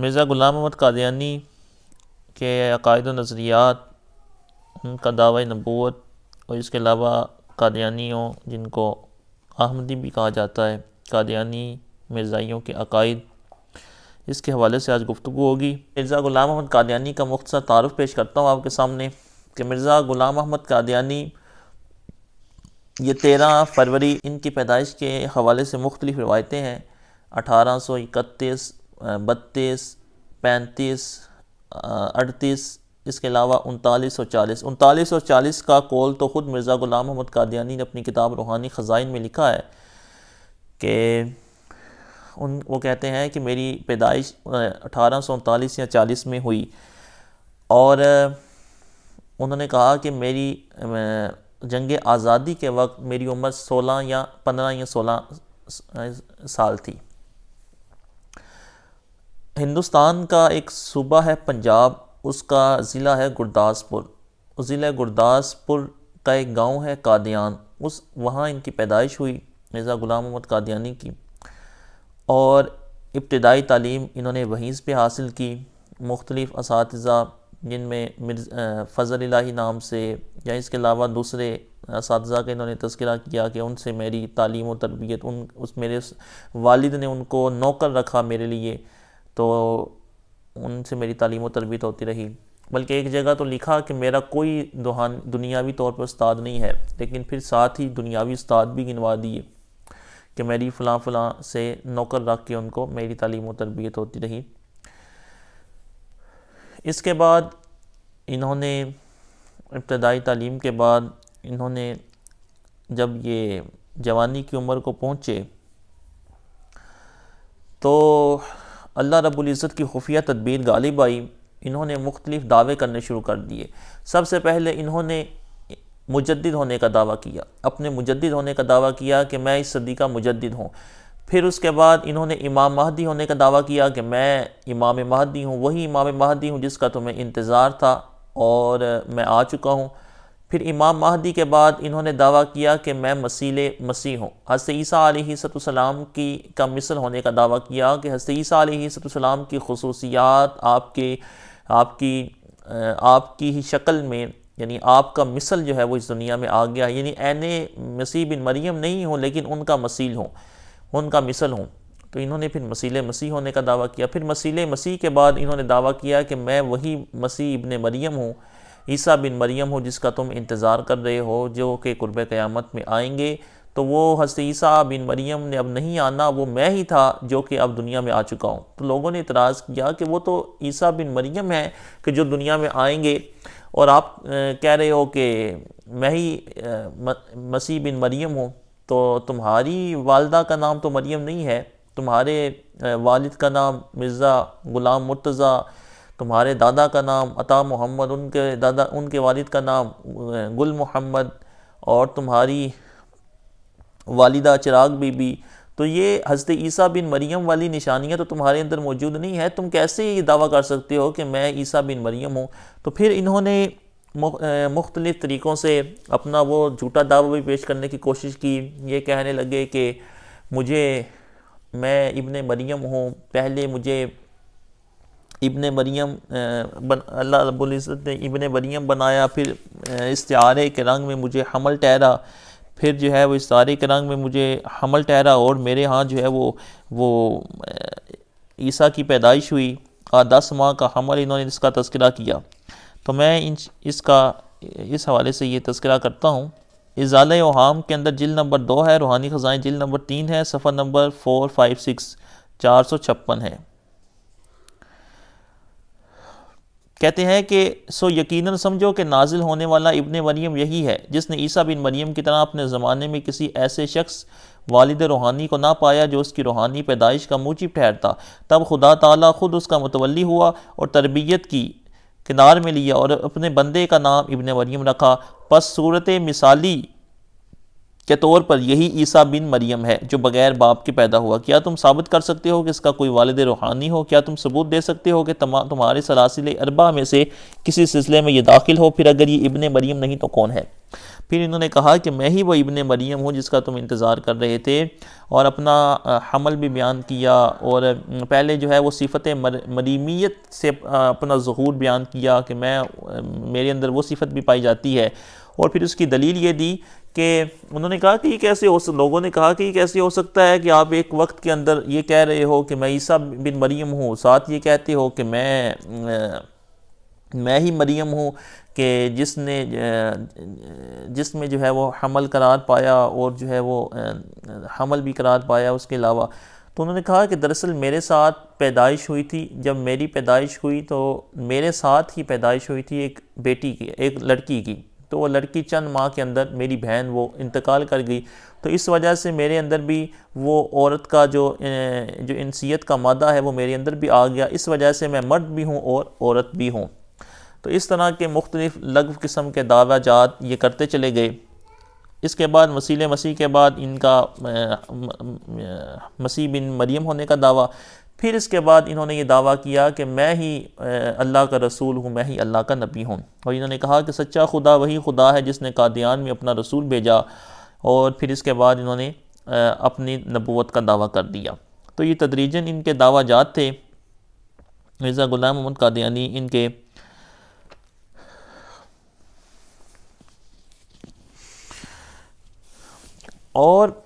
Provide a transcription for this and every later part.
मिर्ज़ा ग़ुलाम अहमद कादियानी के अकायद नज़रियात उनका दावा नबूत और इसके अलावा कादियानियों जिनको आहमदी भी कहा जाता है कादियानी मिर्ज़ाइयों के अकायद इसके हवाले से आज गुफ्तु होगी मिर्ज़ा ग़ुलाम अहमद कादियानी का मुख्तर तारफ़ पेश करता हूँ आपके सामने कि मिर्ज़ा ग़ुलाम अहमद कादियानी ये तेरह फरवरी इनकी पैदाइश के हवाले से मुख्तलिफ़ रवायतें हैं अठारह सौ इकतीस बत्तीस पैंतीस अड़तीस इसके अलावा उनतालीस और चालीस उनतालीस और चालीस का कॉल तो ख़ुद मिर्ज़ा ग़ुलाम अहमद कादियानी ने अपनी किताब रूहानी ख़ज़ाइन में लिखा है कि उन वो कहते हैं कि मेरी पैदाइश अठारह सौ उनतालीस या चालीस में हुई और उन्होंने कहा कि मेरी जंग आज़ादी के वक्त मेरी उम्र सोलह या पंद्रह या सोलह साल थी हिंदुस्तान का एक सूबा है पंजाब उसका ज़िला है गुरदासपुर उस ज़िला गुरदासपुर का एक गांव है कादियान उस वहाँ इनकी पैदाइश हुई मिर्ज़ा ग़ुलाम मोहम्मद कादियानी की और इब्तदाई तालीम इन्होंने वहीं से हासिल की मुख्तलिफ़ इस जिनमें मिर्ज फ़जल इलाही नाम से या इसके अलावा दूसरे इस का इन्होंने तस्करा किया कि उनसे मेरी तालीम और तरबियत उन उस मेरे वालिद ने उनको नौकर रखा मेरे लिए तो उनसे मेरी तालीम व तरबियत होती रही बल्कि एक जगह तो लिखा कि मेरा कोई दुहान दुनियावी तौर पर उस्ताद नहीं है लेकिन फिर साथ ही दुनियावी उस्ताद भी गिनवा दिए कि मेरी फ़लाँ फ़लाँ से नौकर रख के उनको मेरी तालीम व तरबियत होती रही इसके बाद इन्होंने इब्तदाई तालीम के बाद इन्होंने जब ये जवानी की उम्र को पहुँचे तो अल्लाह रबुल्ज़त की खुफिया तदबीर गालिब आई इन्होंने मुख्तलिफ दावे करने शुरू कर दिए सबसे पहले इन्होंने मुजद होने का दावा किया अपने मुजद होने का दावा किया कि मैं इस सदी का मुजद हूँ फिर उसके बाद इन्होंने इमाम महदी होने का दावा किया कि मैं इमाम महदी हूँ वही इमाम महदी हूँ जिसका तुम्हें इंतज़ार था और मैं आ चुका हूँ फिर इमाम महदी के बाद इन्होंने दावा किया कि मैं मसील मसीह हूँ हस्त ईसा सलाम की का मिसल होने का दावा किया कि हस्त ईसा सलाम की खसूसियात आपके आपकी आपकी ही शक्ल में यानी आपका मिसल जो है वो इस दुनिया में आ गया यानी एन मसीह बिन मरीम नहीं हूँ लेकिन उनका मसील हूँ उनका मिसल हूँ तो इन्होंने फिर मसील मसीह होने का दावा किया फिर मसील मसीह के बाद इन्होंने दावा किया कि मैं वही मसीह इबन मरीम हूँ ईसा बिन मरियम हो जिसका तुम इंतज़ार कर रहे हो जो कि कुर्ब क़यामत में आएंगे तो वो हस्त ईसा बिन मरियम ने अब नहीं आना वो मैं ही था जो कि अब दुनिया में आ चुका हूँ तो लोगों ने इतराज़ किया कि वो तो ईसा बिन मरियम है कि जो दुनिया में आएंगे और आप कह रहे हो कि मैं ही मसीह बिन मरियम हूँ तो तुम्हारी वालदा का नाम तो मरियम नहीं है तुम्हारे वालिद का नाम मिर्ज़ा ग़ुलाम मुर्तज़ा तुम्हारे दादा का नाम अता मोहम्मद उनके दादा उनके वालिद का नाम गुल मोहम्मद और तुम्हारी वालिदा चिराग बीबी तो ये हज़रत ईसा बिन मरियम वाली निशानियाँ तो तुम्हारे अंदर मौजूद नहीं है तुम कैसे ये दावा कर सकते हो कि मैं ईसा बिन मरियम हूँ तो फिर इन्होंने मुख्तलिफ़ तरीक़ों से अपना वो झूठा दावा भी पेश करने की कोशिश की ये कहने लगे कि मुझे मैं इबन मरियम हूँ पहले मुझे इबन मरीम अल्लाह रबुल्ज़त ने इबन मरियम बनाया फिर इसतारे के रंग में मुझे हमल ठहरा फिर जो है वो इसतारे के रंग में मुझे हमल ठहरा और मेरे यहाँ जो है वो वो ईसा की पैदाइश हुई और दस माह का हमल इन्होंने इसका तस्करा किया तो मैं इन इसका इस हवाले से ये तस्करा करता हूँ इजाल वाम के अंदर जिल नंबर दो है रूहानी ख़जाएँ जिल नंबर तीन है सफ़र नंबर फोर फाइव सिक्स चार सौ छप्पन है कहते हैं कि सो यकीनन समझो कि नाजिल होने वाला इबन मरीम यही है जिसने ईसा बिन मरीम की तरह अपने ज़माने में किसी ऐसे शख्स वालिद रूहानी को ना पाया जो उसकी रूहानी पैदाइश का मूची ठहरता तब खुदा ताला खुद उसका मुतवली हुआ और तरबियत की किनार में लिया और अपने बंदे का नाम इबन मरीम रखा पस सूरत मिसाली के तौर पर यही ईसा बिन मरियम है जो बगैर बाप के पैदा हुआ क्या तुम साबित कर सकते हो कि इसका कोई वालद रूहानी हो क्या तुम सबूत दे सकते हो कि तुम्हारे सलासिल अरबा में से किसी सिलसिले में ये दाखिल हो फिर अगर ये इबन मरियम नहीं तो कौन है फिर इन्होंने कहा कि मैं ही वो इबन मरियम हूँ जिसका तुम इंतज़ार कर रहे थे और अपना हमल भी बयान किया और पहले जो है वो सिफत मर, मरीमियत से अपना जहूर बयान किया कि मैं मेरे अंदर वो सिफत भी पाई जाती है और फिर उसकी दलील ये दी कि उन्होंने कहा कि ये कैसे हो लोगों ने कहा कि ये कैसे हो सकता है कि आप एक वक्त के अंदर ये कह रहे हो कि मैं ईसा बिन मरीम हूँ साथ ये कहते हो कि मैं मैं ही मरीम हूँ कि जिसने जिसमें जो है वो हमल करार पाया और जो है वो हमल भी करार पाया उसके अलावा तो उन्होंने कहा कि दरअसल मेरे साथ पैदाइश हुई थी जब मेरी पैदाइश हुई तो मेरे साथ ही पैदाइश हुई थी एक बेटी की एक लड़की की तो वो लड़की चंद माह के अंदर मेरी बहन वो इंतकाल कर गई तो इस वजह से मेरे अंदर भी वो औरत का जो जो इंसियत का मादा है वो मेरे अंदर भी आ गया इस वजह से मैं मर्द भी हूँ और औरत भी हूँ तो इस तरह के मुख्तलिफ़ लग किस्म के दावा जात ये करते चले गए इसके बाद वसीले मसीह के बाद इनका मसीह बिन मरियम होने का दावा फिर इसके बाद इन्होंने ये दावा किया कि मैं ही अल्लाह का रसूल हूँ मैं ही अल्लाह का नबी हूँ और इन्होंने कहा कि सच्चा खुदा वही खुदा है जिसने कादियान में अपना रसूल भेजा और फिर इसके बाद इन्होंने अपनी नबूत का दावा कर दिया तो ये तदरीजन इनके दावा जात थे मिर्ज़ा गुलाम मोहम्मद कादियानी इनके और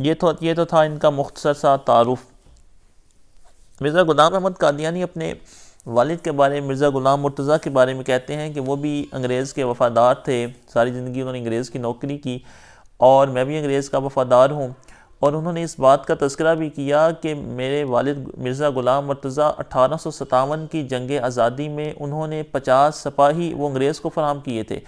ये तो ये तो था इनका मुख्तसर सा तारफ़ मिर्ज़ा गुलाम अहमद कादियानी अपने वालिद के बारे में मिर्ज़ा गुलाम मुर्तज़ा के बारे में कहते हैं कि वो भी अंग्रेज़ के वफ़ादार थे सारी ज़िंदगी उन्होंने अंग्रेज़ की नौकरी की और मैं भी अंग्रेज़ का वफ़ादार हूँ और उन्होंने इस बात का तस्करा भी किया कि मेरे वालिद मिर्ज़ा ग़ुलाम मरतज़ा अठारह सौ सतावन की जंग आज़ादी में उन्होंने पचास सपाही वो अंग्रेज़ को फराम किए थे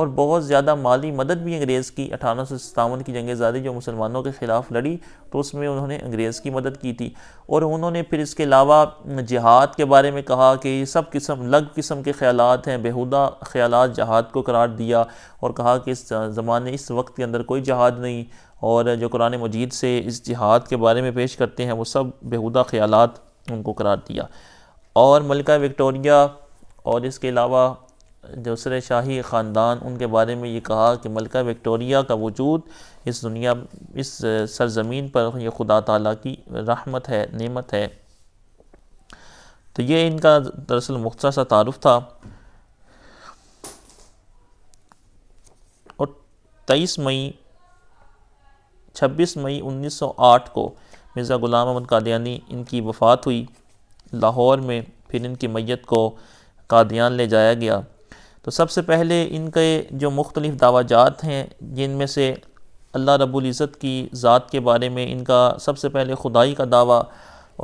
और बहुत ज़्यादा माली मदद भी अंग्रेज़ की अठारह सौ सतावन की जंग आज़ादी जो मुसलमानों के ख़िलाफ़ लड़ी तो उसमें उन्होंने अंग्रेज़ की मदद की थी और उन्होंने फिर इसके अलावा जहाद के बारे में कहा कि सब किस्म लग किस्म के ख्याल हैं बेहूदा ख्याल जहाद को करार दिया और कहा कि इस ज़माने इस वक्त के अंदर कोई जहाद नहीं और जो कुरान मजीद से इस जिहाद के बारे में पेश करते हैं वो सब बेहुदा ख्याल उनको करार दिया और मलका विक्टोरिया और इसके अलावा दूसरे शाही ख़ानदान उनके बारे में ये कहा कि मलका विक्टोरिया का वजूद इस दुनिया इस सरजमीन पर यह खुदा ताला की रहमत है नेमत है तो ये इनका दरअसल मुख्तर सा तारफ़ था और तेईस मई 26 मई 1908 को मिर्ज़ा ग़ुलाम अहमद कादियानी इनकी वफ़ात हुई लाहौर में फिर इनकी मैत को कादियान ले जाया गया तो सबसे पहले इनके जो मुख्तलिफ़ दावाजात हैं जिनमें से अल्लाह रबुल्ज़त की ज़ात के बारे में इनका सबसे पहले खुदाई का दावा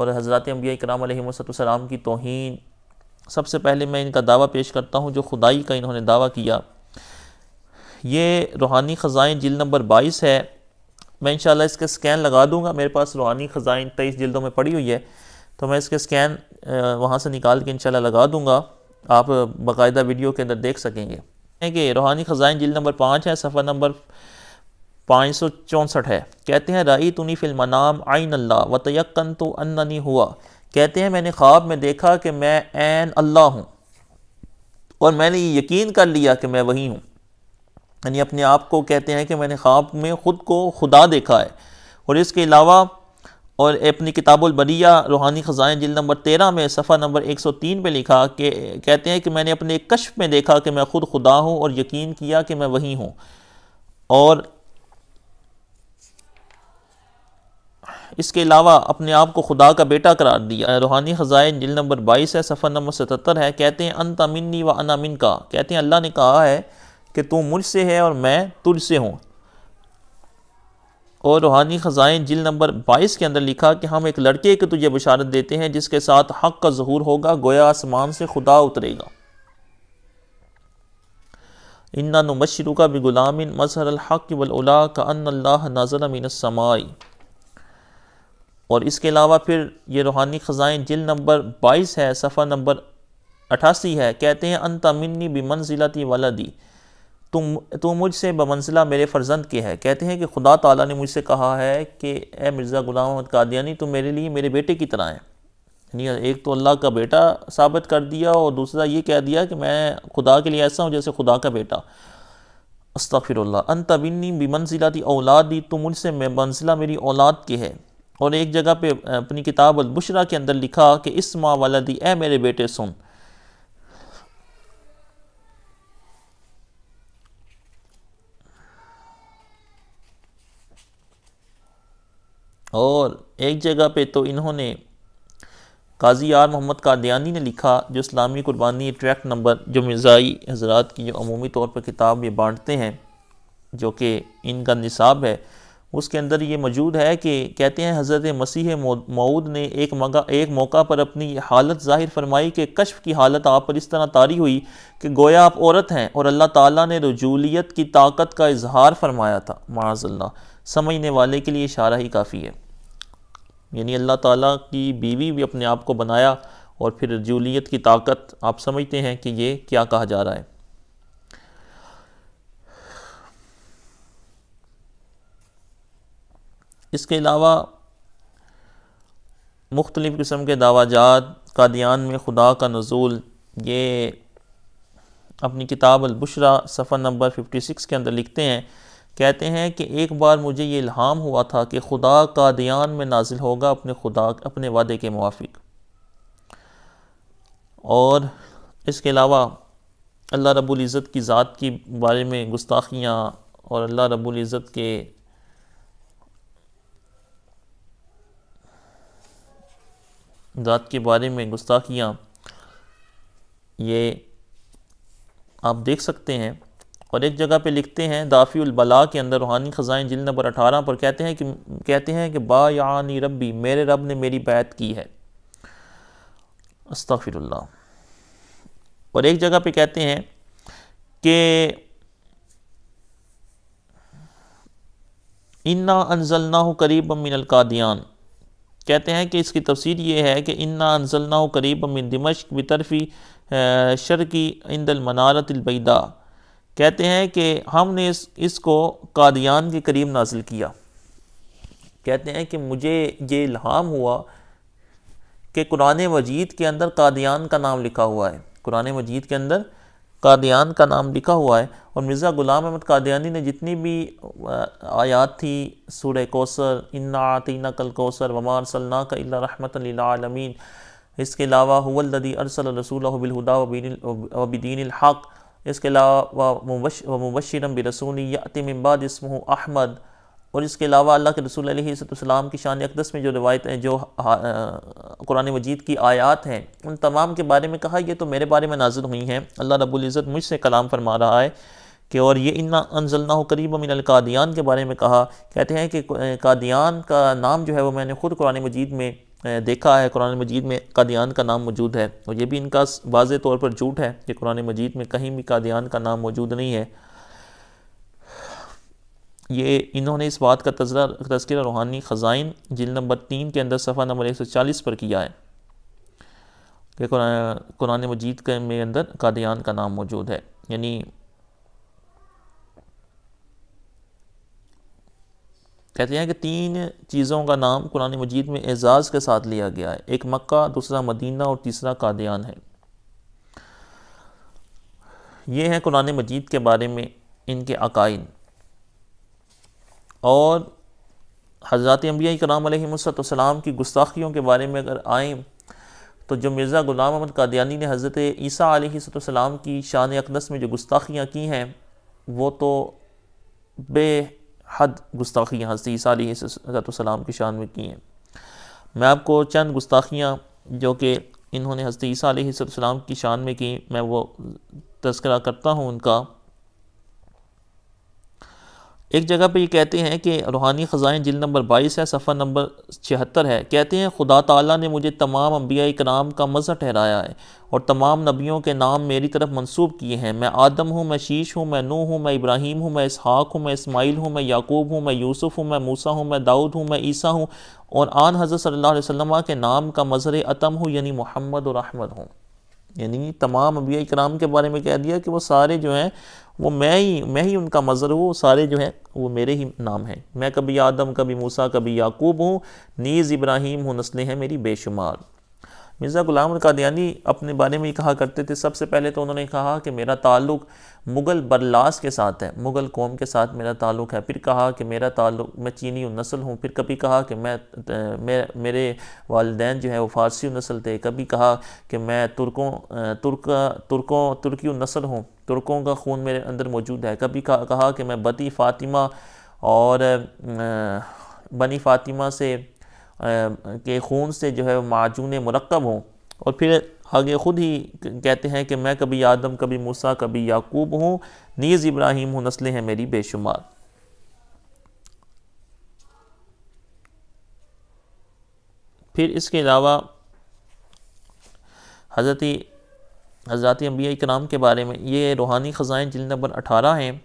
और हज़रत अम्बिया कराम की तोहन सबसे पहले मैं इनका दावा पेश करता हूँ जो खुदाई का इन्होंने दावा किया ये रूहानी ख़ज़ाएँ जिल नंबर बाईस है मैं इंशाल्लाह इसका स्कैन लगा दूंगा मेरे पास रूहानी ख़जाइन तेईस जल्दों में पड़ी हुई है तो मैं इसके स्कैन वहाँ से निकाल के इंशाल्लाह लगा दूंगा आप बाकायदा वीडियो के अंदर देख सकेंगे कि रूहानी ख़जाइन जल्द नंबर पाँच है सफ़र नंबर पाँच सौ चौंसठ है कहते हैं रई तुनी फिल्मनाम आइन अल्लाह व तयक्न तो अन्नी हुआ कहते हैं मैंने ख्वाब में देखा कि मैं एन अल्लाह हूँ और मैंने ये यकीन कर लिया कि मैं वही हूँ यानी अपने आप को कहते हैं कि मैंने ख्वाब में ख़ुद को खुदा देखा है और इसके अलावा और अपनी किताबुलबरिया रूहानी ख़जाएँ जिल नंबर तेरह में सफ़ा नंबर एक सौ तीन पर लिखा कि कहते हैं कि मैंने अपने एक कश्फ में देखा कि मैं ख़ुद खुदा हूँ और यकीन किया कि मैं वहीं हूँ और इसके अलावा अपने आप को खुदा का बेटा करार दिया रूहानी ख़जाए जिल नंबर बाईस है सफ़र नंबर सतहत्तर है कहते हैं अन तमिनी व अनामिन का कहते हैं अल्लाह ने कहा है कि तू मुझसे है और मैं तुझसे हूँ और रूहानी ख़ज़ाइन जिल नंबर 22 के अंदर लिखा कि हम एक लड़के के तुझे बशारत देते हैं जिसके साथ हक़ का जहूर होगा गोया आसमान से खुदा उतरेगा इन्ना नमशरू का भी गुलामिन मजहर हक़ का अल्लाह नाजर और इसके अलावा फिर ये रूहानी ख़ज़ाइन जिल नंबर 22 है सफ़ा नंबर अठासी है कहते हैं बिमन ज़िलती वाला दी तुम तो मुझसे बमंजिला मेरे फ़र्जंद की है कहते हैं कि खुदा ताला ने मुझसे कहा है कि ए मिर्ज़ा गुलाम अहमद कादियानी तुम मेरे लिए मेरे बेटे की तरह है यानी एक तो अल्लाह का बेटा साबित कर दिया और दूसरा ये कह दिया कि मैं खुदा के लिए ऐसा हूँ जैसे खुदा का बेटा अस्तफ़िरल्ला थी औलाद दी तो मुझसे मंजिला मेरी औलाद की है और एक जगह पर अपनी किताब अलबुशरा के अंदर लिखा कि इस माँ वाला दी ए मेरे बेटे सुन और एक जगह पे तो इन्होंने काजी आर मोहम्मद कादयानी ने लिखा जो इस्लामी कुर्बानी ट्रैक नंबर जो मिर्ज़ाई हजरात की जो अमूमी तौर पर किताब ये बांटते हैं जो कि इनका निसाब है उसके अंदर ये मौजूद है कि कहते हैं हज़रत मसीह मऊद ने एक मगा एक मौका पर अपनी हालत ज़ाहिर फरमाई कि कशफ़ की हालत आप पर इस तरह तारी हुई कि गोया आप औरत हैं और अल्लाह ताला ने रजूलियत की ताकत का इजहार फरमाया था माजल्ला समझने वाले के लिए इशारा ही काफ़ी है यानी अल्लाह ताला की बीवी भी अपने आप को बनाया और फिर जूलियत की ताकत आप समझते हैं कि ये क्या कहा जा रहा है इसके अलावा मुख्तलिफ़ किस्म के दावाजात कादियान में खुदा का नज़ूल ये अपनी किताब अलबुशरा सफ़र नंबर 56 के अंदर लिखते हैं कहते हैं कि एक बार मुझे ये इल्हाम हुआ था कि खुदा कादियान में नाजिल होगा अपने खुदा अपने वादे के मुआफिक और इसके अलावा अल्लाह रब्बुल इज़्ज़त की ज़ात के बारे में गुस्ताखियाँ और अल्लाह रब्बुल इज़्ज़त के ज़ात के बारे में गुस्ताखियाँ ये आप देख सकते हैं और एक जगह पे लिखते हैं दाफ़ीबला के अंदर रूहानी ख़ज़ाइन जिल नंबर अठारह पर कहते हैं कि कहते हैं कि बा यानी रबी मेरे रब ने मेरी बैत की है अस्तफ़िरल्ला और एक जगह पे कहते हैं कि इन्ना अनजलना हो करीब मिनलकादियान कहते हैं कि इसकी तफसीर ये है कि इन्ना अनजलना हो करीब अमिन दिमश्क बतरफ़ी शर की इंदल मनारतबैदा कहते हैं कि हमने इस इसको कादियान के करीब नाजिल किया कहते हैं कि मुझे ये इल्हाम हुआ कि कुरान मजीद के अंदर कादियान का नाम लिखा हुआ है कुरान मजीद के अंदर कादियान का नाम लिखा हुआ है और मिर्ज़ा ग़ुलाम अहमद कादियानी ने जितनी भी आयात थी सूर्य कौसर इन्ना आतीना कल कौसर वमार सलना का रहमतमीन इसके अलावा हुवलदी अरसल रसूल बिलहुदा वबीदीन हक़ इसके अलावा मुबशरम बरसूली यातिमबाद इसम अहमद और इसके अलावा अल्लाह के रसूल अलैहिस्सलाम की शान अकदस में जो रवायत हैं जो कुरान मजीद की आयात हैं उन तमाम के बारे में कहा यह तो मेरे बारे में नाजिल हुई हैं अल्लाह रबुल्ज़त मुझसे कलाम फरमा रहा है कि और ये इन्ना अनजलना हो करीब मिन कादियान के बारे में कहा कहते हैं कि कादियान का नाम जो है वो मैंने ख़ुद कुरान मजीद में देखा है कुरान मजीद में कादियान का नाम मौजूद है और ये भी इनका वाज तौर पर झूठ है कि कुरान मजीद में कहीं भी कादियान का नाम मौजूद नहीं है ये इन्होंने इस बात का तजरा तस्करा रूहानी ख़जाइन जिल नंबर तीन के अंदर सफ़ा नंबर एक सौ चालीस पर किया है कि कुरान मजीद के में अंदर कादियान का नाम मौजूद है यानी कहते हैं कि तीन चीज़ों का नाम कुरान मजीद में एजाज़ के साथ लिया गया है एक मक्का दूसरा मदीना और तीसरा कादियान है ये हैं कुरान मजीद के बारे में इनके अकाइन और हज़रत अम्बिया कराम की गुस्ताखियों के बारे में अगर आएँ तो जो मिर्ज़ा ग़ुलाम अहमद कादियानी ने हज़रत ईसा सलाम की शान अकदस में जो गुस्ताखियाँ की हैं वो तो बे हद गुस्ताखियाँ हज़रत ईसीम की शान में की हैं मैं आपको चंद गुस्ताखियाँ जो कि इन्होंने हज़रत सलाम की शान में की मैं वो तस्करा करता हूँ उनका एक जगह पे ये कहते हैं कि रूहानी ख़जाएँ जिल नंबर बाईस है सफ़र नंबर छिहत्तर है कहते हैं खुदा ताला ने मुझे तमाम अम्बिया कराम का मज़ा ठहराया है और तमाम नबियों के नाम मेरी तरफ मंसूब किए हैं मैं आदम हूँ मैं शीश हूँ मैं नू हूँ मैं इब्राहिम हूँ मैं इसहाक़ हूँ मैं इस्माइल हूँ मैं याकूब हूँ मैं यूसुफ़ हूँ मैं मूसा हूँ मैं दाऊद हूँ मैं ईसा हूँ और आन हज़रत सल्ला वसम के नाम का मज़र अतम हूँ यानी मोहम्मद और अहमद हूँ यानी तमाम अबिया कराम के बारे में कह दिया कि वो सारे जो हैं वो मैं ही मैं ही उनका मज़र हूँ सारे जो हैं वो मेरे ही नाम हैं मैं कभी आदम कभी मूसा कभी याकूब हूँ नीज़ इब्राहिम हूँ नस्लें हैं मेरी बेशुमार मिर्ज़ा ग़ुलाम कादियानी अपने बारे में ही कहा करते थे सबसे पहले तो उन्होंने कहा कि मेरा ताल्लुक़ मुग़ल बरलास के साथ है मुग़ल कौम के साथ मेरा ताल्लुक़ है फिर कहा कि मेरा ताल्लुक़ मैं चीनी नस्ल हूँ फिर कभी कहा कि मैं मे, मेरे वालदे जो है वो फ़ारसी नस्ल थे कभी कहा कि मैं तुर्कों तुर्क तुर्कों तुर्की नस्ल हूँ तुर्कों का खून मेरे अंदर मौजूद है कभी कहा, कहा कि मैं बती फ़ातिमा और बनी फ़ातिमा से के खून से जो है माजून मरकब हों और फिर आगे ख़ुद ही कहते हैं कि मैं कभी आदम कभी मूसा कभी याकूब हूँ नीज़ इब्राहिम हूँ नस्लें हैं मेरी बेशुमार फिर इसके अलावा हज़रती हज़रती अम्बिया कराम के बारे में ये रूहानी ख़जाएँ जिल नंबर अठारह हैं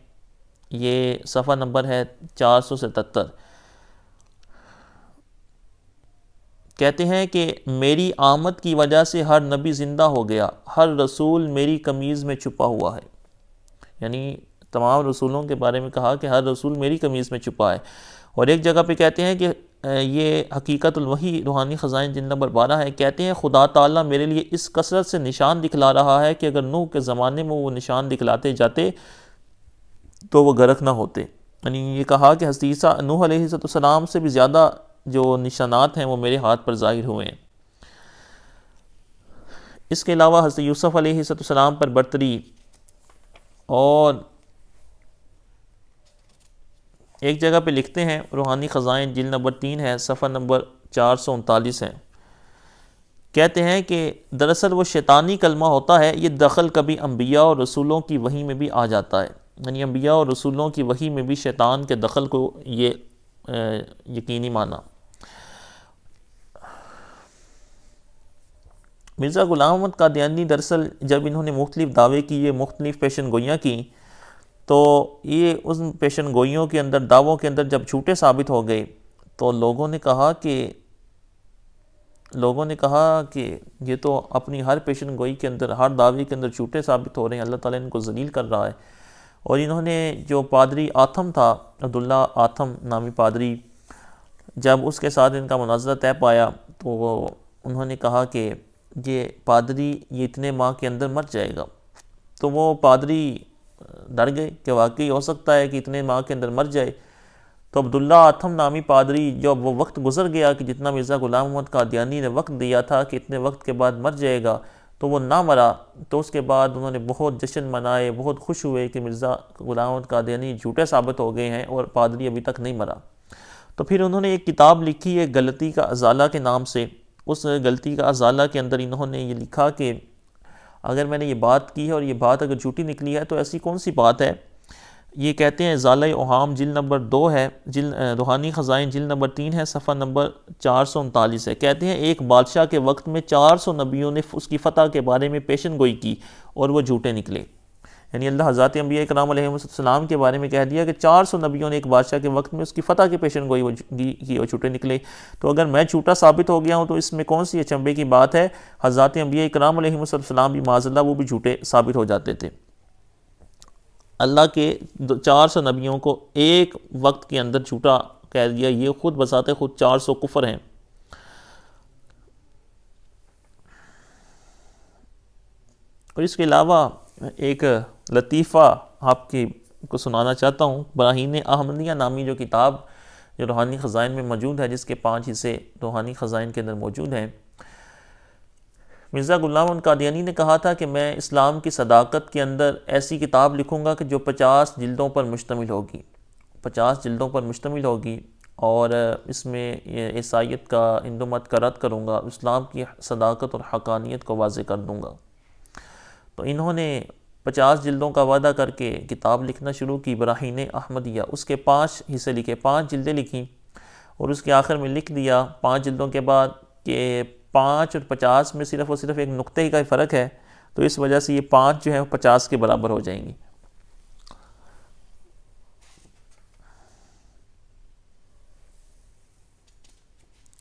ये सफ़ा नंबर है चार सौ सतहत्तर कहते हैं कि मेरी आमद की वजह से हर नबी ज़िंदा हो गया हर रसूल मेरी कमीज़ में छुपा हुआ है यानी तमाम रसूलों के बारे में कहा कि हर रसूल मेरी कमीज़ में छुपा है और एक जगह पर कहते हैं कि ये हकीकत वही रूहानी ख़जान जिन नंबर बारह है कहते हैं खुदा ताला मेरे लिए इस कसरत से निशान दिखला रहा है कि अगर नूह के ज़माने में वो निशान दिखलाते जाते तो वह गरक ना होते यानी ये कहा कि हस्तीसा नूह सलाम से भी ज़्यादा जो निशानात हैं वो मेरे हाथ पर ज़ाहिर हुए हैं इसके अलावा हज़रत यूसुफ़ अलैहिस्सलाम पर बर्तरी और एक जगह पे लिखते हैं रूहानी ख़जाइन जिल नंबर तीन है सफ़र नंबर चार सौ उनतालीस है कहते हैं कि दरअसल वो शैतानी कलमा होता है ये दखल कभी अम्बिया और रसूलों की वही में भी आ जाता है यानी अम्बिया और रसूलों की वही में भी शैतान के दखल को ये यकीनी माना मिर्ज़ा ग़ुलाम अहमद कादयानी दरअसल जब इन्होंने मुख्तलिफ दावे किए मुख्तलिफ पेशन गोइयाँ की तो ये उन पेशन गोइयों के अंदर दावों के अंदर जब झूठे साबित हो गए तो लोगों ने कहा कि लोगों ने कहा कि ये तो अपनी हर पेशन गोई के अंदर हर दावे के अंदर छूटे साबित हो रहे हैं अल्लाह ताला इनको जलील कर रहा है और इन्होंने जो पादरी आथम था अब्दुल्ला आथम नामी पादरी जब उसके साथ इनका मुनाजरा तय पाया तो उन्होंने कहा कि ये पादरी ये इतने माह के अंदर मर जाएगा तो वो पादरी डर गए कि वाकई हो सकता है कि इतने माह के अंदर मर जाए तो अब्दुल्ला आथम नामी पादरी जब वो वक्त गुजर गया कि जितना मिर्ज़ा गुलाम मोहम्मद कादियानी ने वक्त दिया था कि इतने वक्त के बाद मर जाएगा तो वो ना मरा तो उसके बाद उन्होंने बहुत जश्न मनाए बहुत खुश हुए कि मिर्ज़ा गुलाम मोहम्मद कादियानी झूठे साबित हो गए हैं और पादरी अभी तक नहीं मरा तो फिर उन्होंने एक किताब लिखी है गलती का अजाला के नाम से उस गलती का अजाला के अंदर इन्होंने ये लिखा कि अगर मैंने ये बात की है और ये बात अगर झूठी निकली है तो ऐसी कौन सी बात है ये कहते हैं ज़ाल ओहाम जिल नंबर दो है जिल रूहानी ख़जाइन जिल नंबर तीन है सफ़ा नंबर चार सौ उनतालीस है कहते हैं एक बादशाह के वक्त में चार सौ नबियों ने उसकी फ़तह के बारे में पेशन गोई की और वह झूठे निकले यानी अल्लाह हजरत अम्बिया कराम के बारे में कह दिया कि चार सौ नबियों ने एक बादशाह के वक्त में उसकी फ़तह के पेशन गोई की और छूटे निकले तो अगर मैं छूटा साबित हो गया हूँ तो इसमें कौन सी अचंबे की बात है हजरत अम्बिया कराम भी माजल्ला वो भी झूठे साबित हो जाते थे अल्लाह के चार सौ नबियों को एक वक्त के अंदर छूटा कह दिया ये खुद बसाते खुद चार सौ कुफर हैं और इसके अलावा एक लतीफ़ा आपकी को सुनाना चाहता हूँ ब्राहन अहमदिया नामी जो किताब जो रूहानी ख़ज़ाइन में मौजूद है जिसके पाँच हिस्से रूहानी ख़ज़ाइन के अंदर मौजूद हैं मिर्ज़ा गुलाम कादियानी ने कहा था कि मैं इस्लाम की सदाकत के अंदर ऐसी किताब लिखूँगा कि जो पचास जल्दों पर मुश्तमिल होगी पचास जल्दों पर मुश्तमिल होगी और इसमें ईसाइत का हिंदू मत का रद्द करूँगा इस्लाम की सदाकत और हकानियत को वाज कर दूँगा तो इन्होंने पचास जिल्दों का वादा करके किताब लिखना शुरू की ब्राहीन अहमदिया उसके पाँच हिस्से लिखे पाँच जिल्दें लिखीं और उसके आखिर में लिख दिया पाँच जिल्दों के बाद कि पाँच और पचास में सिर्फ़ और सिर्फ एक नुक्ते ही का फ़र्क है तो इस वजह से ये पाँच जो है वो पचास के बराबर हो जाएंगी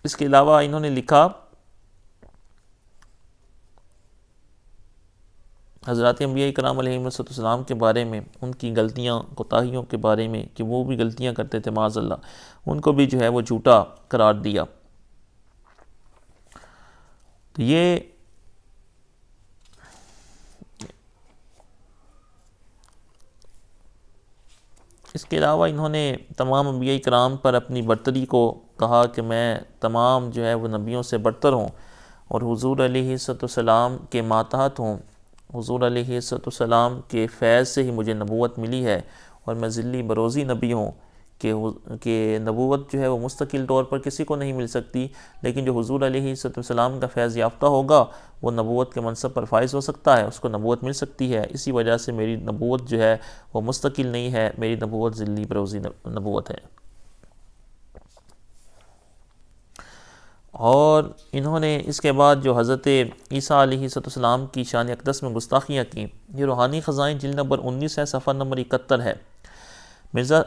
इसके अलावा इन्होंने लिखा हज़रत अम्बिया कराम के बारे में उनकी गलतियाँ कोताहीियों के बारे में कि वो भी गलतियाँ करते थे माजल्ला उनको भी जो है वो झूठा करार दिया तो ये इसके अलावा इन्होंने तमाम अम्बिया कराम पर अपनी बरतरी को कहा कि मैं तमाम जो है वह नबियों से बरतर हूँ और हुजूर सलाम के मातहत हूँ हजूर आसतम के फैज़ से ही मुझे नबूत मिली है और मैं ज़िली बरोज़ी नबी हूँ के के नबूत जो है वो मुस्तकिल तौर पर किसी को नहीं मिल सकती लेकिन जो हजूर आसतम का फैज़ याफ़्ता होगा वो नबूत के मनसब पर फायज़ हो सकता है उसको नबूत मिल सकती है इसी वजह से मेरी नबूत जो है वो मुस्तकिल नहीं है मेरी नबूत ज़िली बरोज़ी नबूत है और इन्होंने इसके बाद जो हज़रत ईसा सतम की शान अकदस में गुस्ताखियाँ कें ये रूहानी खजाएँ जिल नंबर उन्नीस है सफ़र नंबर इकहत्तर है मिर्ज़ा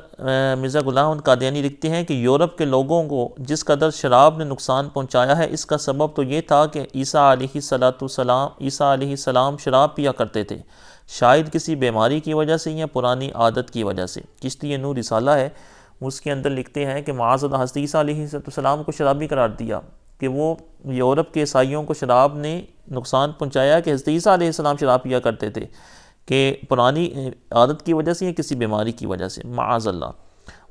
मिर्ज़ा गुलाम कादियानी लिखते हैं कि यूरोप के लोगों को जिस कदर शराब ने नुकसान पहुँचाया है इसका सबब तो ये था कि ईसा सलाम ईसा सलाम शराब पिया करते थे शायद किसी बीमारी की वजह से या पुरानी आदत की वजह से किश्ती नूर रिसाला है उसके अंदर लिखते हैं कि माजद हस्तीसम सलाम को शराबी करार दिया कि वो यूरोप के ईसाइयों को शराब ने नुकसान पहुँचाया कि हस्तीस शराब पिया करते थे कि पुरानी आदत की वजह से या किसी बीमारी की वजह से माजल्ला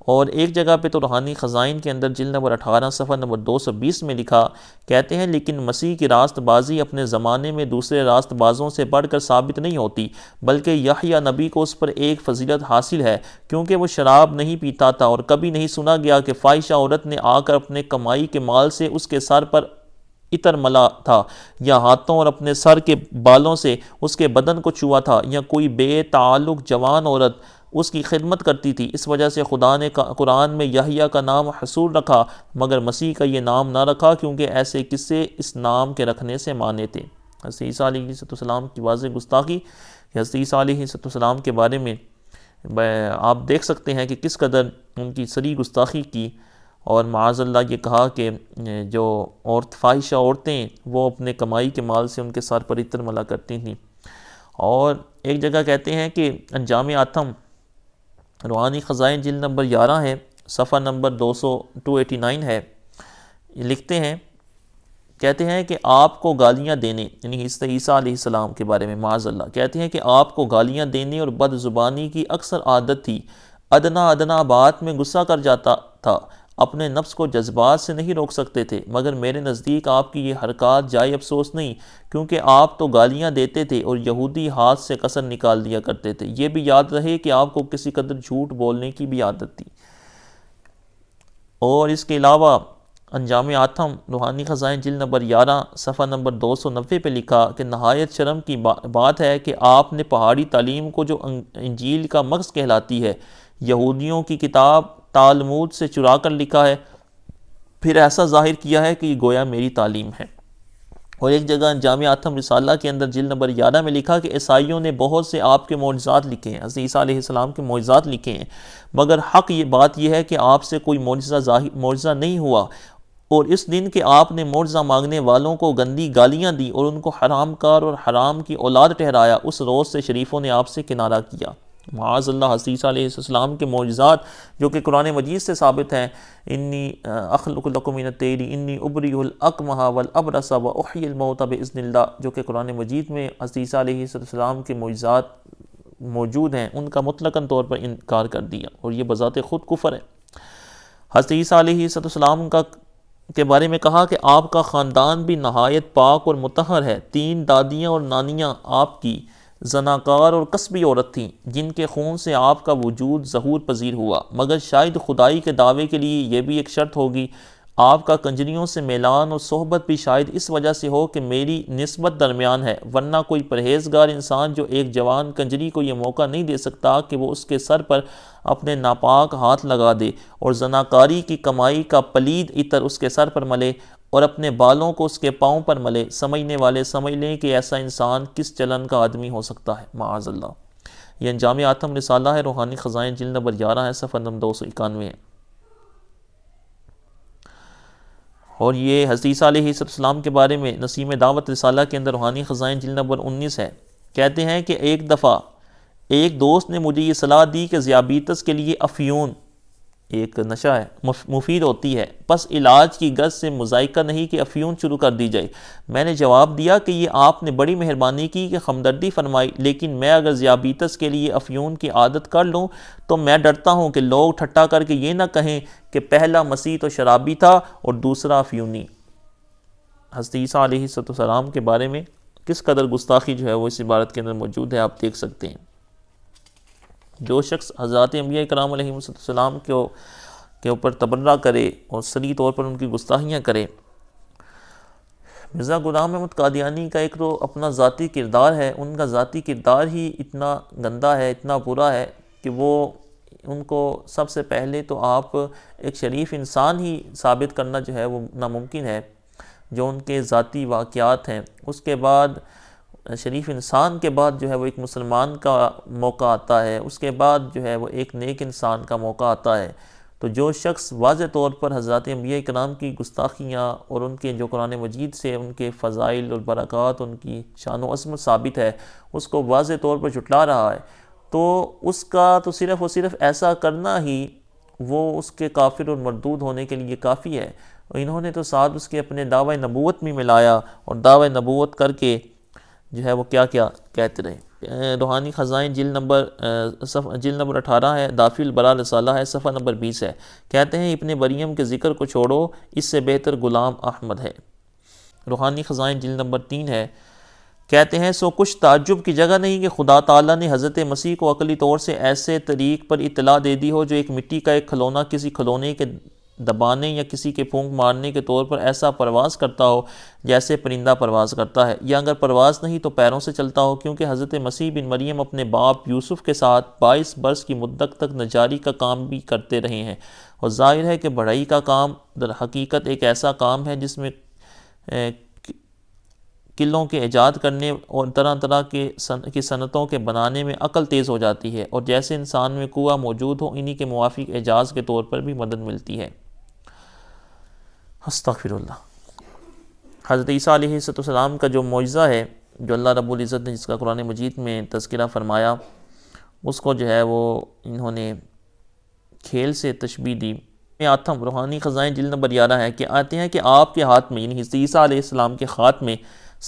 और एक जगह पे तो रूहानी ख़ज़ाइन के अंदर जिल नंबर अठारह सफ़र नंबर दो सौ बीस में लिखा कहते हैं लेकिन मसीह की रास्तबाजी अपने ज़माने में दूसरे रास्तबाजों से बढ़कर साबित नहीं होती बल्कि यह या नबी को उस पर एक फजीलत हासिल है क्योंकि वो शराब नहीं पीता था और कभी नहीं सुना गया कि ख्वाहिशा औरत ने आकर अपने कमाई के माल से उसके सर पर इतर मला था या हाथों और अपने सर के बालों से उसके बदन को छुआ था या कोई बेतालुक जवान औरत उसकी खिदमत करती थी इस वजह से खुदा ने कुरान में यहिया का नाम हसूर रखा मगर मसीह का ये नाम ना रखा क्योंकि ऐसे किस्से इस नाम के रखने से माने थे हसीसम की वाज गुस्ताखी हसीसम के बारे में आप देख सकते हैं कि किस कदर उनकी सरी गुस्ताखी की और माजल्ला ये कहा कि जो औरत फाहिशा औरतें वो अपने कमाई के माल से उनके सर पर इतर मला करती थीं और एक जगह कहते हैं कि अंजाम आतम रूहानी ख़ज़ाइन जिल नंबर ग्यारह है सफ़ा नंबर दो सौ टू एटी नाइन है लिखते हैं कहते हैं कि आपको गालियाँ देने यानी ईसा आसमाम के बारे में माजल्ला कहते हैं कि आपको गालियाँ देने और बदज़ुबानी की अक्सर आदत थी अदना अदना बात में गुस्सा कर जाता था अपने नफ्स को जज्बात से नहीं रोक सकते थे मगर मेरे नज़दीक आपकी ये हरकत जाए अफसोस नहीं क्योंकि आप तो गालियाँ देते थे और यहूदी हाथ से कसर निकाल दिया करते थे ये भी याद रहे कि आपको किसी कदर झूठ बोलने की भी आदत थी और इसके अलावा अंजाम आथम रूहानी ख़ज़ाएँ जिल नंबर ग्यारह सफ़ा नंबर दो सौ नब्बे पर लिखा कि नहायत शर्म की बा, बात है कि आपने पहाड़ी तालीम को जो अं-, इंजील का मकस कहलाती है यहूदियों की किताब तालमूद से चुरा कर लिखा है फिर ऐसा जाहिर किया है कि गोया मेरी तालीम है और एक जगह जाम आतम रिसाला के अंदर जिल नंबर ग्यारह में लिखा कि ईसाइयों ने बहुत से आपके मुआजात लिखे हैं हज़ीसम के मुआजात लिखे हैं मगर हक ये बात यह है कि आपसे कोई मुआजा मुआजा नहीं हुआ और इस दिन के आपने मुआज़ा मांगने वालों को गंदी गालियाँ दी और उनको हराम कार और हराम की औलाद ठहराया उस रोज़ से शरीफों ने आपसे किनारा किया माज़ल्ला हसीसम के मौजात जो कि कुरान मजीद से साबित हैं इन्नी अखलकुमिन तेरी इन्नी उबरीकमहा महावल अबरसा व उहमतब इसनल्ला जो कि कुरान मजीद में हसीसम के मौजात मौजूद हैं उनका मुतलकन तौर पर इनकार कर दिया और ये बज़ात ख़ुद कुफर है हसीसम का के बारे में कहा कि आपका ख़ानदान भी नहायत पाक और मतहर है तीन दादियाँ और नानियाँ आपकी जनाकार और कस्बी औरत थी जिनके खून से आपका वजूद जहूर पजीर हुआ मगर शायद खुदाई के दावे के लिए यह भी एक शर्त होगी आपका कंजरियों से मेलान और सोहबत भी शायद इस वजह से हो कि मेरी नस्बत दरमियान है वरना कोई परहेजगार इंसान जो एक जवान कंजरी को यह मौका नहीं दे सकता कि वो उसके सर पर अपने नापाक हाथ लगा दे और जनाकारी की कमाई का पलीद इतर उसके सर पर मले और अपने बालों को उसके पाँव पर मले समझने वाले समझ लें कि ऐसा इंसान किस चलन का आदमी हो सकता है माजल्ला यह अंजाम आतम रिसाला है रूहानी ख़जान जिल नंबर ग्यारह है सफ़र नंबर दो सौ इक्यानवे है और ये हसीसा सलाम के बारे में नसीम दावत रिसाला के अंदर रूहानी ख़जान जिल नंबर उन्नीस है कहते हैं कि एक दफ़ा एक दोस्त ने मुझे ये सलाह दी कि ज़्याबीतस के लिए अफियून एक नशा है मुफीद होती है बस इलाज की गज से मुजायका नहीं कि अफ्यून शुरू कर दी जाए मैंने जवाब दिया कि ये आपने बड़ी मेहरबानी की कि हमदर्दी फरमाई लेकिन मैं अगर ज्याबीतस के लिए अफ्यून की आदत कर लूँ तो मैं डरता हूँ कि लोग ठट्टा करके ये ना कहें कि पहला मसीह तो शराबी था और दूसरा अफ्यूनी हस्तीसा सलाम के बारे में किस कदर गुस्ताखी जो है वो इस इबारत के अंदर मौजूद है आप देख सकते हैं जो शख्स हज़रत अम्बिया कराम को के ऊपर तबर्रा करे और सही तौर पर उनकी गुस्ताहियाँ करे मिर्ज़ा गुलाम अहमद कादियानी का एक तो अपना ज़ाती किरदार है उनका ज़ाती किरदार ही इतना गंदा है इतना बुरा है कि वो उनको सबसे पहले तो आप एक शरीफ इंसान ही साबित करना जो है वो नामुमकिन है जो उनके ज़ाती वाक़ हैं उसके बाद शरीफ इंसान के बाद जो है वो एक मुसलमान का मौका आता है उसके बाद जो है वो एक नेक इंसान का मौका आता है तो जो शख्स वाज तौर पर हज़रत अम्बिया कराम की गुस्ताखियाँ और उनके जो कुरान मजीद से उनके फ़जाइल और बरक़ात उनकी शान वसमत साबित है उसको वाज तौर पर जुटला रहा है तो उसका तो सिर्फ़ और सिर्फ़ ऐसा करना ही वो उसके काफिर और मरदूद होने के लिए काफ़ी है इन्होंने तो साथ उसके अपने दावा नबूत में मिलाया और दावा नबूत करके जो है वो क्या क्या कहते रहे रूहानी ख़ज़ाइन जिल नंबर जिल नंबर अठारह है दाफिल बरा रसाला है सफ़ा नंबर बीस है कहते हैं इपने बरीम के ज़िक्र को छोड़ो इससे बेहतर ग़ुलाम अहमद है रूहानी ख़ज़ाइन जिल नंबर तीन है कहते हैं सो कुछ ताजुब की जगह नहीं कि खुदा ताला ने हज़रत मसीह को अकली तौर से ऐसे तरीक़ पर इतला दे दी हो जो एक मिट्टी का एक खलौना किसी खिलौने के दबाने या किसी के फूंक मारने के तौर पर ऐसा परवास करता हो जैसे परिंदा परवास करता है या अगर परवास नहीं तो पैरों से चलता हो क्योंकि हज़रत मसीह बिन मरियम अपने बाप यूसुफ के साथ बाईस बरस की मुद्दत तक नजारी का काम भी करते रहे हैं और जाहिर है कि बढ़ई का काम दर हकीकत एक ऐसा काम है जिसमें किलों के ईजाद करने और तरह तरह के सन, की सनतों के बनाने में अकल तेज़ हो जाती है और जैसे इंसान में कुआ मौजूद हो इन्हीं के मुआफ़ी एजाज के तौर पर भी मदद मिलती है हस्तफ़िरल्ला हज़रत ईसीम का जो मुआजा है जो अल्लाह रबुल्ज़त ने जिसका कुरान मजीद में तस्करा फरमाया उसको जो है वो इन्होंने खेल से तशबी दी में आतम रूहानी ख़ज़ाएँ जिल नंबर ग्यारह है कि आते हैं कि आपके हाथ में यानी ईसा के हाथ में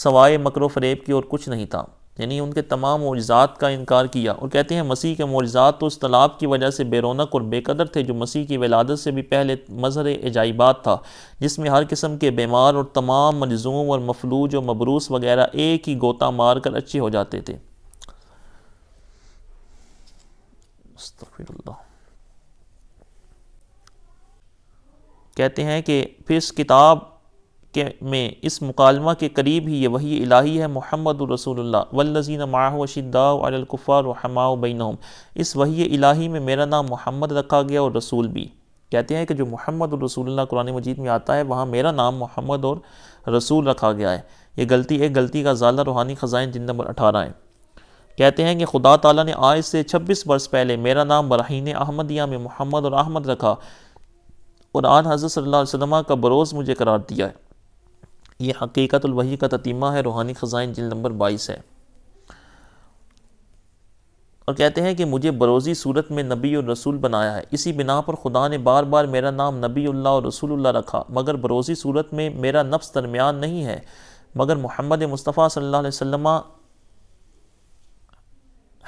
सवाए मकर फरेब की और कुछ नहीं था यानी उनके तमाम मुआजात का इनकार किया और कहते हैं मसीह के मुआजात तो उस तालाब की वजह से बेरोनक और बेकदर थे जो मसीह की विलादत से भी पहले मजहर एजाइबात था जिसमें हर किस्म के बीमार और तमाम मज़ूम और मफलूज और मबरूस वगैरह एक ही गोता मार कर अच्छे हो जाते थे कहते हैं कि फिर इस किताब के में इस मुकालमा के करीब ही ये वही इलाही है मोहम्मद रसूल वल्लजीन माहशिदाकुफ़ार हमाओ बैनहम इस वही इलाही में मेरा नाम मोहम्मद रखा गया और रसूल भी कहते हैं कि जो मोहम्मद रसूल कुरान मजीद में आता है वहाँ मेरा नाम मोहम्मद और रसूल रखा गया है ये गलती एक गलती का ज़ाला रूहानी ख़जान जिन नंबर अठारह है कहते हैं कि खुदा ताला ने आज से 26 वर्ष पहले मेरा नाम बरहीन अहमदिया में मोहम्मद और अहमद रखा और आन हज़रत सल्लल्लाहु अलैहि वसल्लम का बरोज़ मुझे करार दिया है ये हकीकत वही का ततीमा है रूहानी ख़जाइन जिल नंबर बाईस है और कहते हैं कि मुझे बरोज़ी सूरत में नबी और रसूल बनाया है इसी बिना पर खुदा ने बार बार मेरा नाम नबील्ला और रसूलुल्लाह रखा मगर बरोज़ी सूरत में मेरा नफ्स दरमियान नहीं है मगर मोहम्मद मुस्तफ़ा सल्लल्लाहु अलैहि वसल्लम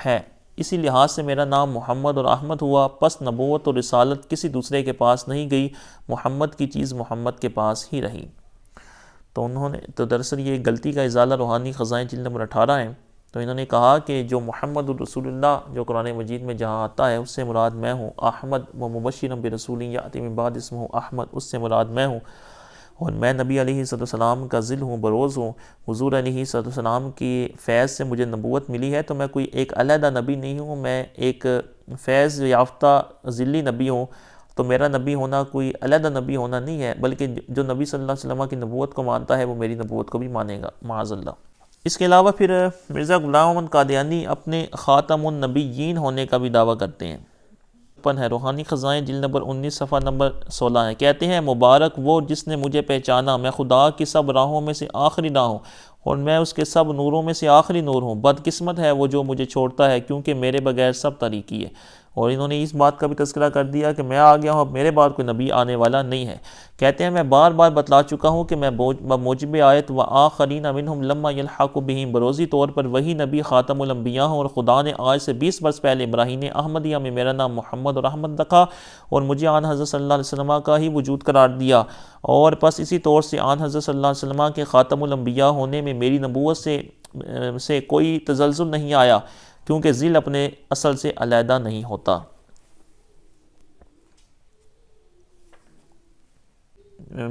है इसी लिहाज से मेरा नाम मोहम्मद और अहमद हुआ पस नबोत और रिसालत किसी दूसरे के पास नहीं गई मोहम्मद की चीज़ मोहम्मद के पास ही रही तो उन्होंने तो दरअसल ये गलती का इजाला रूहानी ख़ज़ाएँ जिल नंबर अठारह हैं तो इन्होंने कहा कि जो मोहम्मद रसूलुल्लाह जो कुरान मजीद में जहाँ आता है उससे मुराद मैं हूँ अहमद व मुबशर नबी रसूल यातिमबाद इसम हूँ अहमद उससे मुराद मैं हूँ और मैं नबी सलाम का ज़िल हूँ बरोज़ हूँ हजूर सलाम की फैज़ से मुझे नबूत मिली है तो मैं कोई एक अलहदा नबी नहीं हूँ मैं एक फैज़ याफ्ता ज़िली नबी हूँ तो मेरा नबी होना कोई अलग नबी होना नहीं है बल्कि जो नबी सल्लल्लाहु अलैहि वसल्लम की नबूत को मानता है वो मेरी नबूत को भी मानेगा माजल्ला इसके अलावा फिर मिर्ज़ा गुलाम कादियानी अपने ख़ातमनबीन होने का भी दावा करते हैं पन है रूहानी ख़ज़ाएँ जिल नंबर उन्नीस सफ़ा नंबर सोलह है कहते हैं मुबारक वो जिसने मुझे पहचाना मैं खुदा की सब राहों में से आखिरी राह हूँ और मैं उसके सब नूरों में से आखिरी नूर हूँ बदकिस्मत है वो जो मुझे छोड़ता है क्योंकि मेरे बगैर सब तरीकी है और इन्होंने इस बात का भी तस्करा कर दिया कि मैं आ गया हूँ अब मेरे बाद कोई नबी आने वाला नहीं है कहते हैं मैं बार बार बतला चुका हूँ कि मैं मौजब आयत व आखरीन अमिन लम्मा यलहाक बहीम बरोज़ी तौर पर वही नबी ख़ातमलम्बिया हूँ और ख़ुदा ने आज से बीस बरस पहले इब्राहिम अहमदिया में मेरा नाम मोहम्मद और अहमद रखा और मुझे आन हज़रत सल्ला का ही वजूद करार दिया और बस इसी तौर से आन हज़रत सल्ला वसलम के ख़ातमलम्बिया होने में मेरी नबूत से से कोई तजलजुल नहीं आया क्योंकि ज़िल अपने असल से अलहदा नहीं होता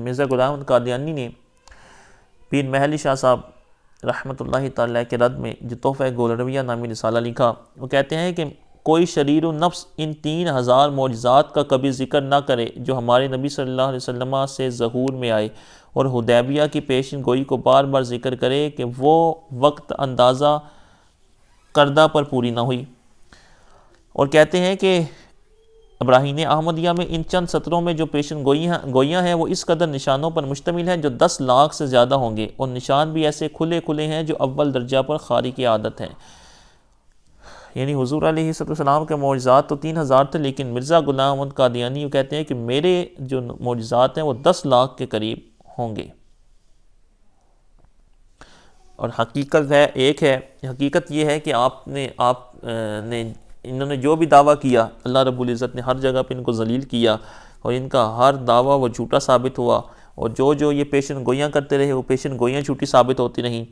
मिर्ज़ा गुलाम कादियानी ने पीर महली शाह साहब रहमत ला के रद में जो तोहफ़ गोलरविया नामी रसाला लिखा वो कहते हैं कि कोई शरीर नफ्स इन तीन हज़ार मोजात का कभी जिक्र ना करे जो हमारे नबी सल्लल्लाहु अलैहि वसल्लम से जहूर में आए और हदैबिया की पेशन गोई को बार बार जिक्र करे कि वो वक्त अंदाज़ा करदा पर पूरी ना हुई और कहते हैं कि अब्राहीन अहमदिया में इन चंद सत्रों में जो पेशन गोइयाँ गोइयाँ हैं वो इस कदर निशानों पर मुश्तमिल हैं जो दस लाख से ज़्यादा होंगे और निशान भी ऐसे खुले खुले हैं जो अव्वल दर्जा पर खारी की आदत हैं यानी हजूर आसमाम के मुआजात तो तीन हज़ार थे लेकिन मिर्ज़ा गुलाम कादियानी कहते हैं कि मेरे जो मोजात हैं वो दस लाख के करीब होंगे और हकीकत है एक है हकीकत ये है कि आपने आप ने इन्होंने जो भी दावा किया अल्लाह रब्बुल इज़्ज़त ने हर जगह पर इनको जलील किया और इनका हर दावा वो झूठा साबित हुआ और जो जो ये पेशन गोयाँ करते रहे वो पेशन गोयाँ झूठी साबित होती रहीं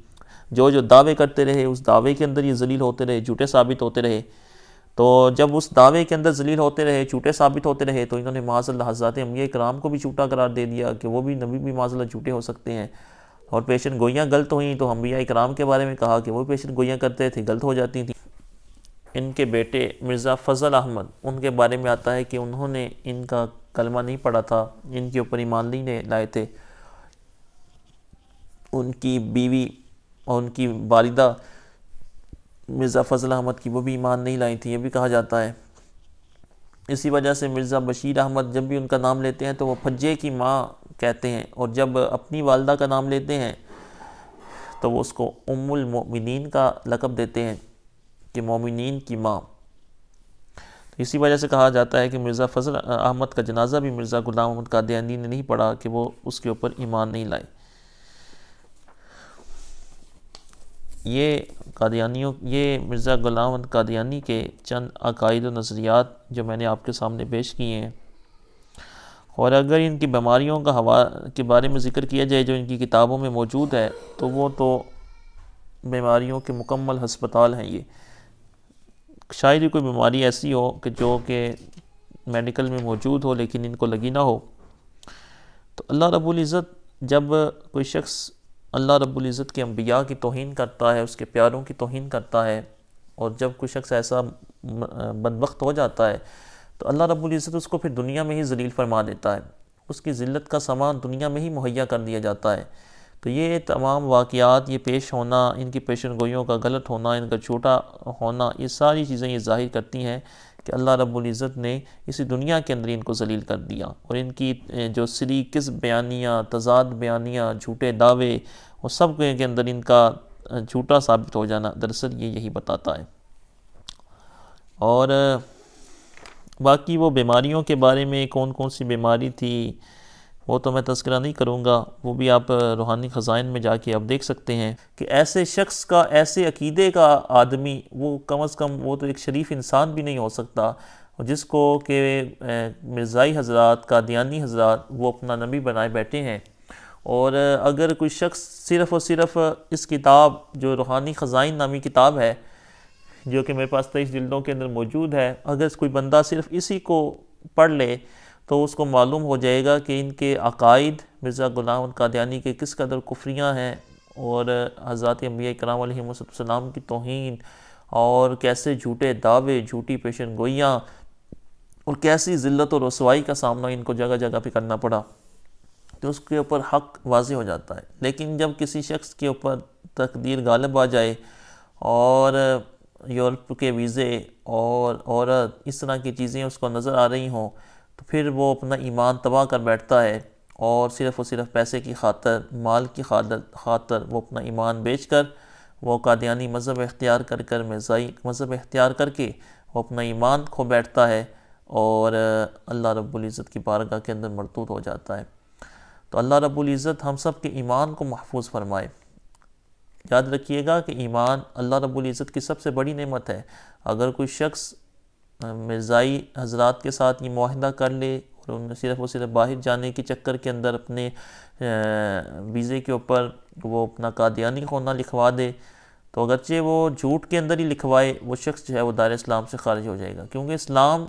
जो जो दावे करते रहे उस दावे के अंदर ये जलील होते रहे झूठे साबित होते रहे तो जब उस दावे के अंदर जलील होते रहे झूठे साबित होते रहे तो इन्होंने माजल्ला हजरात अम्बिया कराम को भी झूठा करार दे दिया कि वो भी नबी भी माजल्ला झूठे हो सकते हैं और पेशेंट गोइयाँ गलत हुई तो हम भैया इकराम के बारे में कहा कि वो पेशेंट गोइयाँ करते थे गलत हो जाती थी इनके बेटे मिर्ज़ा फ़जल अहमद उनके बारे में आता है कि उन्होंने इनका कलमा नहीं पढ़ा था इनके ऊपर ईमान नहीं लाए थे उनकी बीवी और उनकी वालदा मिर्ज़ा फ़जल अहमद की वो भी ईमान नहीं लाई थी ये भी कहा जाता है इसी वजह से मिर्ज़ा बशीर अहमद जब भी उनका नाम लेते हैं तो वो फज्जे की माँ कहते हैं और जब अपनी वालदा का नाम लेते हैं तो वो उसको उम्मुल मोमिनीन का लकब देते हैं कि मोमिनीन की माँ तो इसी वजह से कहा जाता है कि मिर्ज़ा फजल अहमद का जनाजा भी मिर्ज़ा गुलाम अहमद कादयानी ने नहीं पढ़ा कि वो उसके ऊपर ईमान नहीं लाए ये कादियानियों ये मिर्ज़ा गुलाम कादियानी के चंद अकायद व नज़रियात जो मैंने आपके सामने पेश किए हैं और अगर इनकी बीमारियों का हवा के बारे में ज़िक्र किया जाए जो इनकी किताबों में मौजूद है तो वो तो बीमारियों के मुकम्मल हस्पताल हैं ये शायद ही कोई बीमारी ऐसी हो कि जो कि मेडिकल में मौजूद हो लेकिन इनको लगी ना हो तो अल्लाह रबुल्ज़त जब कोई शख्स अल्लाह रब्ज़त के अम्बिया की तोहन करता है उसके प्यारों की तोहन करता है और जब कोई शख्स ऐसा बदबख्त हो जाता है तो अल्लाह रबुल्ज़त उसको फिर दुनिया में ही जलील फरमा देता है उसकी ज़िल्त का सामान दुनिया में ही मुहैया कर दिया जाता है तो ये तमाम वाक़ात ये पेश होना इनकी पेशन गोइयों का गलत होना इनका छोटा होना ये सारी चीज़ें ये जाहिर करती हैं कि अल्लाह रबुल्ज़त ने इसी दुनिया के अंदर इनको जलील कर दिया और इनकी जो सरी किस बयानियाँ तजाद बयानियाँ झूठे दावे और सब के अंदर इनका झूठा साबित हो जाना दरअसल ये यही बताता है और बाकी वो बीमारियों के बारे में कौन कौन सी बीमारी थी वो तो मैं तस्करा नहीं करूँगा वो भी आप रूहानी ख़ज़ाइन में जाके आप देख सकते हैं कि ऐसे शख्स का ऐसे अकीदे का आदमी वो कम अज़ कम वो तो एक शरीफ इंसान भी नहीं हो सकता जिसको के मिर्ज़ाई हजरात कादियानी हजरात वो अपना नबी बनाए बैठे हैं और अगर कोई शख्स सिर्फ़ और सिर्फ़ इस किताब जो रूहानी ख़ज़ाइन नामी किताब है जो कि मेरे पास तेईस जिल्दों के अंदर मौजूद है अगर कोई बंदा सिर्फ़ इसी को पढ़ ले तो उसको मालूम हो जाएगा कि इनके अकायद मिर्ज़ा ग़ुलाम कादयानी के किस कदर कुफरियाँ हैं और हज़रत अम्बिया कराम की तोहन और कैसे झूठे दावे झूठी पेशन गोइयाँ और कैसी ज़िल्लत और रसवाई का सामना इनको जगह जगह पर करना पड़ा तो उसके ऊपर हक वाज हो जाता है लेकिन जब किसी शख्स के ऊपर तकदीर गालब आ जाए और यूरोप के वीज़े और औरत इस तरह की चीज़ें उसको नज़र आ रही हों तो फिर वो अपना ईमान तबाह कर बैठता है और सिर्फ़ और सिर्फ पैसे की खातर माल की खातर वो अपना ईमान बेच कर वो कादियानी मज़हब इख्तियार कर कर मिर्ज़ाई मज़हब इख्तियार करके वो अपना ईमान खो बैठता है और अल्लाह रब्बुल इज़्ज़त की बारगाह के अंदर मरदूद हो जाता है तो अल्लाह रब्बुल इज़्ज़त हम सब के ईमान को महफूज फरमाए याद रखिएगा कि ईमान अल्लाह रब्बुल इज़्ज़त की सबसे बड़ी नेमत है अगर कोई शख्स मिर्ज़ाई हजरात के साथ ये माहदा कर ले और उन सिर्फ और सिर्फ बाहर जाने के चक्कर के अंदर अपने वीज़े के ऊपर वो अपना कादियानी खोना लिखवा दे तो अगरचे वो झूठ के अंदर ही लिखवाए वो शख्स जो है वो दार इस्लाम से खारिज हो जाएगा क्योंकि इस्लाम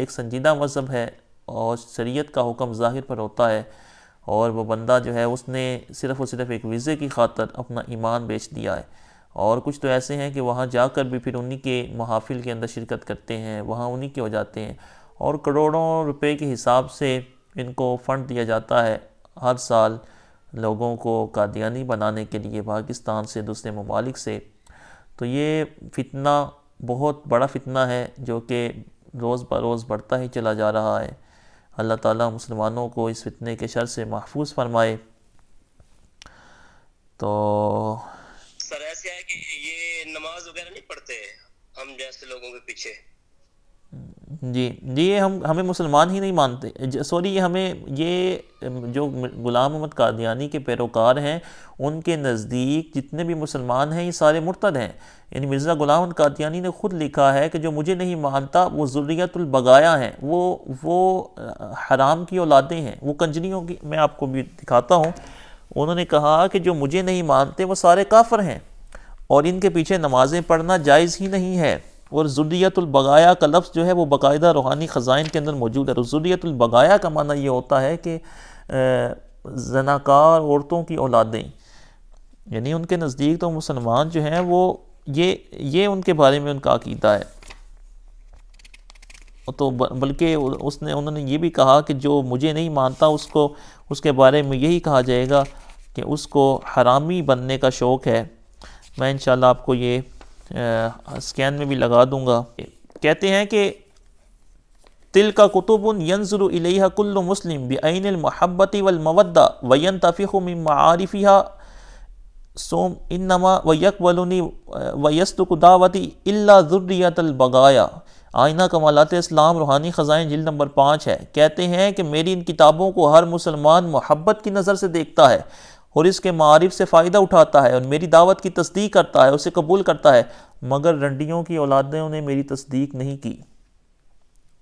एक संजीदा मजहब है और शरीयत का हुक्म ज़ाहिर पर होता है और वो बंदा जो है उसने सिर्फ़ और सिर्फ़ एक वीज़े की खातर अपना ईमान बेच दिया है और कुछ तो ऐसे हैं कि वहाँ जाकर भी फिर उन्हीं के महाफिल के अंदर शिरकत करते हैं वहाँ उन्हीं के हो जाते हैं और करोड़ों रुपए के हिसाब से इनको फ़ंड दिया जाता है हर साल लोगों को कादियानी बनाने के लिए पाकिस्तान से दूसरे ममालिक से तो ये फितना बहुत बड़ा फितना है जो कि रोज़ बरोज़ रोज़ बढ़ता ही चला जा रहा है अल्लाह ताला मुसलमानों को इस फितने के शर से महफूज फरमाए तो ये नमाज वगैरह नहीं पढ़ते हम जैसे लोगों के पीछे जी जी ये हम हमें मुसलमान ही नहीं मानते सॉरी ये हमें ये जो गुलाम अहमद कादियानी के पैरोकार हैं उनके नज़दीक जितने भी मुसलमान हैं ये सारे मुर्तद हैं यानी मिर्ज़ा गुलाम अहमद कादियानी ने ख़ुद लिखा है कि जो मुझे नहीं मानता वो ज़ुर्रियतुलबगाया हैं वो वो हराम की औलादें हैं वो कंजरियों की मैं आपको भी दिखाता हूँ उन्होंने कहा कि जो मुझे नहीं मानते वो सारे काफर हैं और इनके पीछे नमाज़ें पढ़ना जायज़ ही नहीं है और ज़ुर्रियतुलबगाया का लफ्ज़ जो है वो बाकायदा रूहानी ख़जाइन के अंदर मौजूद है और ज़ुर्रियतुलबगाया का माना ये होता है कि जनाकार औरतों की औलादें यानी उनके नज़दीक तो मुसलमान जो हैं वो ये ये उनके बारे में उनका अकीदा है तो बल्कि उसने उन्होंने ये भी कहा कि जो मुझे नहीं मानता उसको उसके बारे में यही कहा जाएगा कि उसको हरामी बनने का शौक़ है मैं इन आपको ये स्कैन में भी लगा दूंगा कहते हैं कि तिल का कुतुबन यंजर इलेकुल्ल मुस्लिम बेन महब्बती वलमवदा वयन तफ़ीमारफ़िया सोम इन नमा वयकबलनी वयस्तुदावती अल्लाजुर्रियतलबगाया आइना कमालत इस्लाम रूहानी ख़जान जिल नंबर पाँच है कहते हैं कि मेरी इन किताबों को हर मुसलमान मोहब्बत की नज़र से देखता है और इसके मारिफ से फ़ायदा उठाता है और मेरी दावत की तस्दीक करता है उसे कबूल करता है मगर रंडियों की औलादों ने मेरी तस्दीक नहीं की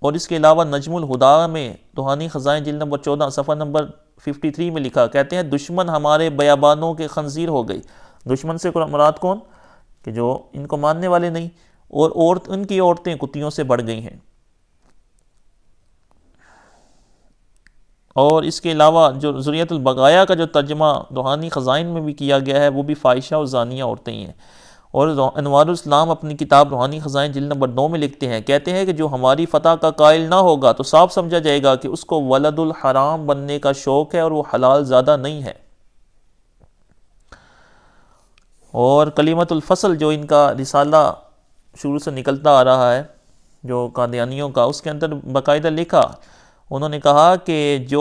और इसके अलावा नजमुल हुदा में रूहानी ख़जाएँ जिल नंबर चौदह सफ़ा नंबर फिफ्टी थ्री में लिखा कहते हैं दुश्मन हमारे बयाबानों के खंजीर हो गई दुश्मन से मुराद कौन कि जो इनको मानने वाले नहीं और औरत उनकी औरतें कुत्तियों से बढ़ गई हैं और इसके अलावा जो ज़ुरियतलबगाया का जो तर्जमा रूहानी ख़ज़ाइन में भी किया गया है वो भी फाइशा और जानिया औरतें ही हैं और इस्लाम अपनी किताब रूहानी ख़ज़ाइन जिल नंबर नौ में लिखते हैं कहते हैं कि जो हमारी फ़तह का कायल ना होगा तो साफ समझा जाएगा कि उसको वलदुल हराम बनने का शौक़ है और वो हलाल ज़्यादा नहीं है और कलीमतुलफसल जो इनका रिसाला शुरू से निकलता आ रहा है जो कादियानियों का उसके अंदर बाकायदा लिखा उन्होंने कहा कि जो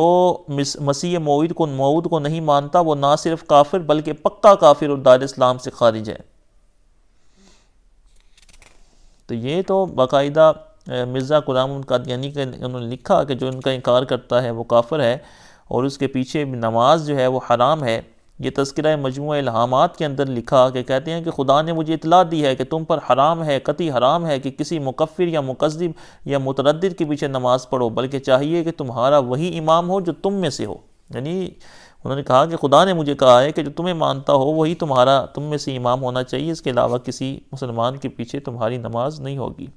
मसीह मऊद को मऊद को नहीं मानता वो ना सिर्फ काफिर बल्कि पक्का काफिर और दार इस्लाम से खारिज है तो ये तो बाकायदा मिर्ज़ा गुलाम कादियानी के उन्होंने लिखा कि जो इनका इनकार करता है वो काफिर है और उसके पीछे नमाज जो है वो हराम है ये तस्करा मजमू इलाहामात के अंदर लिखा कि कहते हैं कि खुदा ने मुझे इतला दी है कि तुम पर हराम है कति हराम है कि किसी मुकफ़िर या मुकदब या मुतरद के पीछे नमाज़ पढ़ो बल्कि चाहिए कि तुम्हारा वही इमाम हो जो तुम में से हो यानी उन्होंने कहा कि खुदा ने मुझे कहा है कि जो तुम्हें मानता हो वही तुम्हारा तुम में से इमाम होना चाहिए इसके अलावा किसी मुसलमान के पीछे तुम्हारी नमाज नहीं होगी